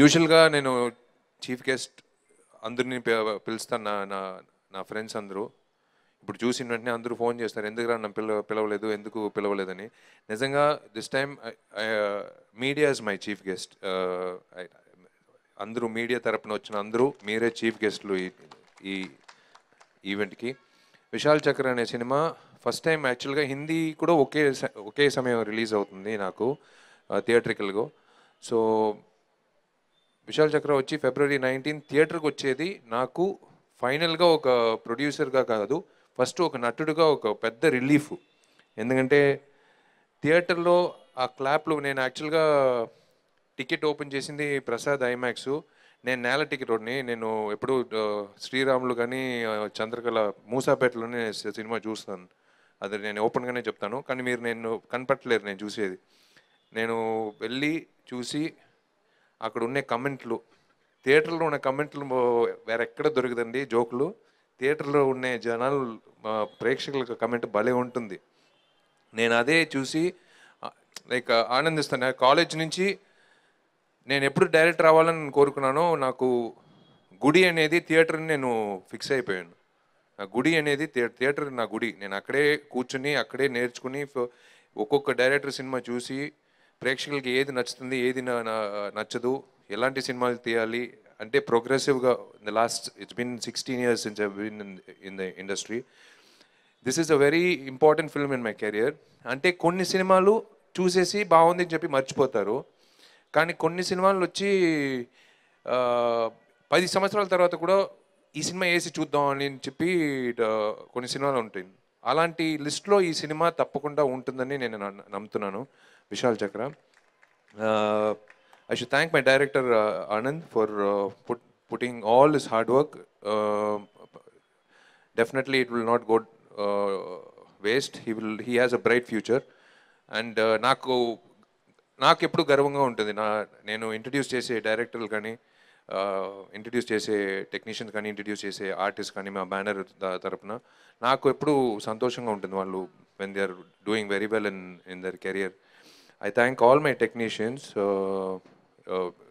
యూజువల్గా నేను chief guest అందరినీ పిలుస్తాను నా నా నా ఫ్రెండ్స్ అందరూ ఇప్పుడు చూసిన వెంటనే అందరూ ఫోన్ చేస్తారు ఎందుకు నన్ను పిల పిలవలేదు ఎందుకు పిలవలేదని నిజంగా this time media is my chief guest అందరూ మీడియా తరపున వచ్చిన అందరూ మీరే చీఫ్ గెస్ట్లు ఈ ఈవెంట్కి విశాల్ చక్ర అనే సినిమా ఫస్ట్ టైం యాక్చువల్గా హిందీ కూడా ఒకే ఒకే సమయం రిలీజ్ అవుతుంది నాకు థియేట్రికల్గా uh, సో విశాల్ చక్ర వచ్చి ఫిబ్రవరి నైన్టీన్ థియేటర్కి వచ్చేది నాకు ఫైనల్గా ఒక ప్రొడ్యూసర్గా కాదు ఫస్ట్ ఒక నటుడుగా ఒక పెద్ద రిలీఫ్ ఎందుకంటే థియేటర్లో ఆ క్లాప్లు నేను యాక్చువల్గా టికెట్ ఓపెన్ చేసింది ప్రసాద్ ఐమాక్స్ నేను నేల టికెట్ ఉండి నేను ఎప్పుడు శ్రీరాములు కానీ చంద్రకళ మూసాపేటలోనే సినిమా చూస్తాను అది నేను ఓపెన్గానే చెప్తాను కానీ మీరు నేను కనపట్టలేరు నేను చూసేది నేను వెళ్ళి చూసి అక్కడ ఉండే కమెంట్లు థియేటర్లో ఉన్న కమెంట్లు వేరెక్కడ దొరకదండి జోకులు థియేటర్లో ఉండే జనాలు ప్రేక్షకుల కమెంట్ భలే ఉంటుంది నేను అదే చూసి లైక్ ఆనందిస్తాను కాలేజ్ నుంచి నేను ఎప్పుడు డైరెక్ట్ రావాలని కోరుకున్నానో నాకు గుడి అనేది థియేటర్ని నేను ఫిక్స్ అయిపోయాను నా గుడి అనేది థియేటర్ నా గుడి నేను అక్కడే కూర్చుని అక్కడే నేర్చుకుని ఒక్కొక్క డైరెక్టర్ సినిమా చూసి ప్రేక్షకులకి ఏది నచ్చుతుంది ఏది నచ్చదు ఎలాంటి సినిమాలు తీయాలి అంటే ప్రోగ్రెసివ్గా the last it's been sixteen years in been in the industry this is a very important film in my career అంటే కొన్ని సినిమాలు చూసేసి బాగుంది అని చెప్పి మర్చిపోతారు కానీ కొన్ని సినిమాలు వచ్చి పది సంవత్సరాల తర్వాత కూడా ఈ సినిమా వేసి చూద్దాం అని చెప్పి కొన్ని సినిమాలు ఉంటాయి అలాంటి లిస్ట్లో ఈ సినిమా తప్పకుండా ఉంటుందని నేను నమ్ముతున్నాను Vishal Chakra I should thank my director Anand for put putting all his hard work definitely it will not go waste he will he has a bright future and నాకు నాకు ఎప్పుడు గర్వంగా ఉంటుంది నా నేను ఇంట్రడ్యూస్ చేసే డైరెక్టర్లు కానీ ఇంట్రడ్యూస్ చేసే టెక్నీషియన్స్ కానీ ఇంట్రడ్యూస్ చేసే ఆర్టిస్ట్ కానీ మా బ్యానర్ తరపున నాకు ఎప్పుడు సంతోషంగా ఉంటుంది వాళ్ళు when they are doing very well in in their career I thank all my technicians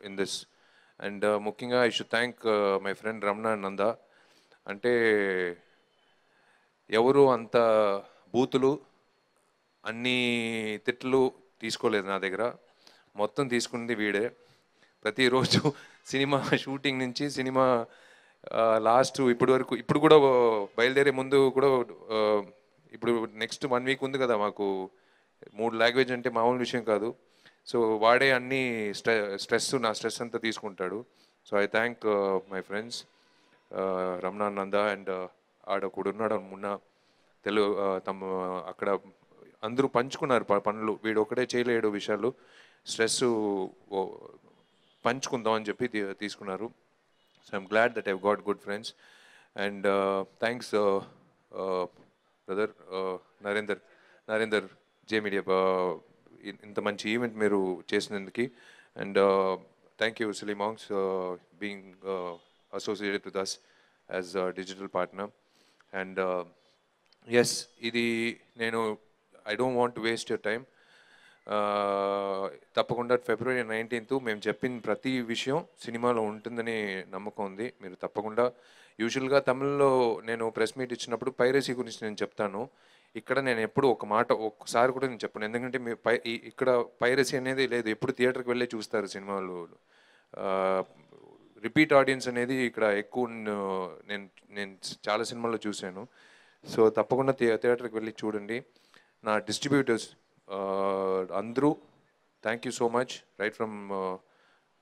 in this and ముఖ్యంగా I should thank my friend Ramana Nanda అంటే ఎవరు అంత బూతులు అన్ని తిట్లు తీసుకోలేదు నా దగ్గర మొత్తం తీసుకుంది వీడే ప్రతిరోజు సినిమా షూటింగ్ నుంచి సినిమా లాస్ట్ ఇప్పటి వరకు ఇప్పుడు కూడా బయలుదేరే ముందు కూడా ఇప్పుడు నెక్స్ట్ వన్ వీక్ ఉంది కదా మాకు మూడు లాంగ్వేజ్ అంటే మామూలు విషయం కాదు సో వాడే అన్ని స్ట్రె స్ట్రెస్ నా స్ట్రెస్ అంతా తీసుకుంటాడు so I thank my friends Ramananda and ఆడ కూడా ఉన్నాడు మొన్న తెలుగు తమ అక్కడ అందరూ పంచుకున్నారు పనులు వీడు ఒకటే చేయలేడు విషయాలు స్ట్రెస్ పంచుకుందాం అని చెప్పి తీసుకున్నారు so I'm glad that I've got good friends and thanks brother Narender Narender J media ఇంత మంచి ఈవెంట్ మీరు చేసినందుకు అండ్ థ్యాంక్ యూ సిలిమాంగ్స్ being associated with us as digital partner and yes ఇది నేను I don't want waste your time తప్పకుండా February nineteenth మేము చెప్పిన ప్రతి విషయం సినిమాలో ఉంటుందని నమ్మకం ఉంది మీరు తప్పకుండా యూజువల్గా తమిళ్లో నేను ప్రెస్ మీట్ ఇచ్చినప్పుడు పైరసీ గురించి నేను చెప్తాను ఇక్కడ నేను ఎప్పుడు ఒక మాట ఒక్కసారి కూడా నేను చెప్పాను ఎందుకంటే మీ పై ఇక్కడ పైరసీ అనేది లేదు ఎప్పుడు థియేటర్కి వెళ్ళే చూస్తారు సినిమాలు రిపీట్ ఆడియన్స్ అనేది ఇక్కడ ఎక్కువ నేను నేను చాలా సినిమాల్లో చూశాను సో తప్పకుండా థియేటర్కి వెళ్ళి చూడండి నా డిస్ట్రిబ్యూటర్స్ అందరూ thank you so much right from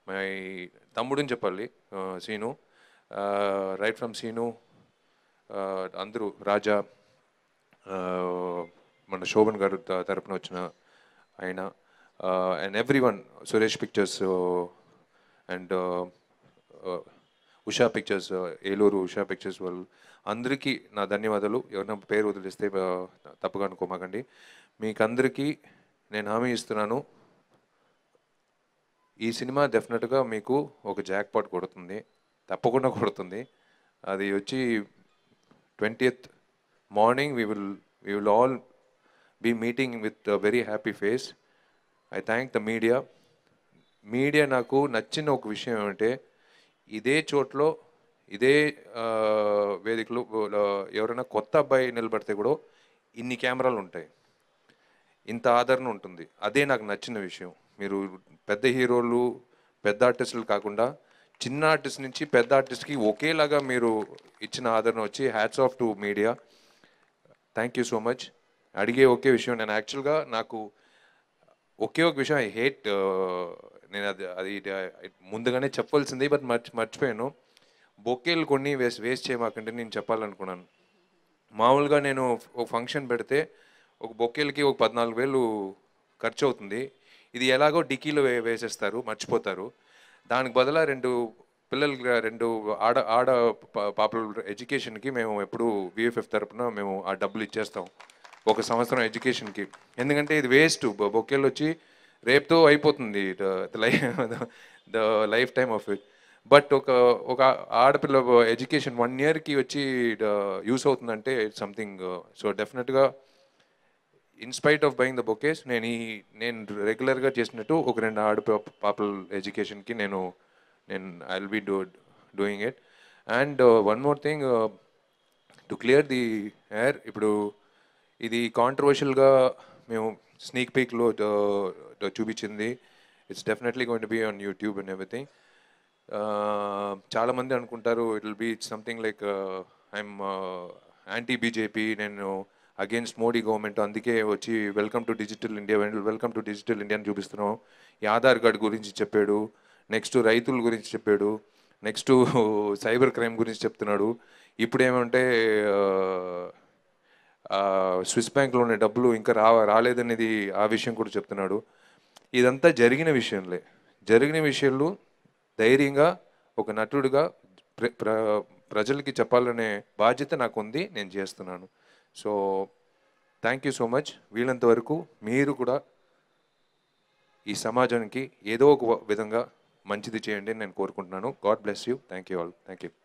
my తమ్ముడుని చెప్పాలి uh, Seenu right uh, from Seenu అందరూ uh, రాజా మన శోభన్ గారు తరపున వచ్చిన ఆయన and everyone Suresh Pictures and Usha Pictures Eluru Usha Pictures వాళ్ళు అందరికీ నా ధన్యవాదాలు ఎవరైనా పేరు వదిలిస్తే తప్పగా అనుకోమాకండి మీకందరికీ నేను హామీ ఇస్తున్నాను ఈ సినిమా డెఫినెట్గా మీకు ఒక జాక్పాట్ కొడుతుంది తప్పకుండా కొడుతుంది అది వచ్చి twentieth morning we will we will all be meeting with very happy face I thank the media media నాకు నచ్చిన ఒక విషయం ఏమంటే ఇదే చోట్లో ఇదే వేదికలు ఎవరైనా కొత్త అబ్బాయి నిలబడితే కూడా ఇన్ని కెమెరాలు ఉంటాయి ఇంత ఆదరణ ఉంటుంది అదే నాకు నచ్చిన విషయం మీరు పెద్ద హీరోలు పెద్ద ఆర్టిస్టులు కాకుండా చిన్న ఆర్టిస్ట్ నుంచి పెద్ద ఆర్టిస్ట్కి ఒకేలాగా మీరు ఇచ్చిన ఆదరణ వచ్చి hats off to media thank you so much అడిగే ఒకే విషయం నేను యాక్చువల్గా నాకు ఒకే ఒక విషయం ఐ హేట్ uh, నేను అది అది ముందుగానే చెప్పవలసింది బట్ మర్చి మర్చిపోయాను బొకేలు కొన్ని వేస్ట్ వేస్ట్ చేయమాకంటే నేను చెప్పాలనుకున్నాను మామూలుగా నేను ఒక ఫంక్షన్ పెడితే ఒక బొక్కేలకి ఒక పద్నాలుగు వేలు ఖర్చు అవుతుంది ఇది ఎలాగో డిక్కీలో వే వేసేస్తారు మర్చిపోతారు దానికి బదులు రెండు పిల్లలు రెండు ఆడ ఆడ పాపుల ఎడ్యుకేషన్కి మేము ఎప్పుడు విఎఫ్ఎఫ్ తరపున మేము ఆ డబ్బులు ఇచ్చేస్తాం ఒక సంవత్సరం ఎడ్యుకేషన్కి ఎందుకంటే ఇది వేస్ట్ బొక్కేళ్ళు వచ్చి రేపుతో అయిపోతుంది life the lifetime of it but ఒక ఒక ఆడపిల్ల ఎడ్యుకేషన్ వన్ ఇయర్కి వచ్చి యూస్ అవుతుందంటే సంథింగ్ సో డెఫినెట్గా in spite of buying the bouquets నేను ఈ నేను రెగ్యులర్గా చేసినట్టు ఒక రెండు ఆడ పాపల ఎడ్యుకేషన్కి నేను నేను I will be do doing it and one more thing to clear the air ఇప్పుడు ఇది కాంట్రవర్షియల్గా మేము స్నీక్ పీక్లో uh, చూపించింది it's definitely going to be on YouTube and everything చాలామంది అనుకుంటారు it will be something like I'm anti BJP నేను against Modi government అందుకే వచ్చి welcome to digital India welcome to digital India అని చూపిస్తున్నాం ఈ ఆధార్ కార్డు గురించి చెప్పాడు నెక్స్ట్ రైతుల గురించి చెప్పాడు నెక్స్ట్ సైబర్ క్రైమ్ గురించి చెప్తున్నాడు ఇప్పుడు ఏమంటే స్విస్ బ్యాంక్లో ఉన్న డబ్బులు ఇంకా రా రాలేదనేది ఆ విషయం కూడా చెప్తున్నాడు ఇదంతా జరిగిన విషయంలే జరిగిన విషయంలో ధైర్యంగా ఒక నటుడుగా ప్రజలకి చెప్పాలనే బాధ్యత నాకు ఉంది నేను చేస్తున్నాను so thank you so much వీళ్ళంత వరకు మీరు కూడా ఈ సమాజానికి ఏదో ఒక విధంగా మంచిది చేయండి నేను కోరుకుంటున్నాను God bless you thank you all thank you